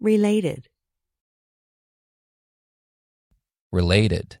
Related. Related.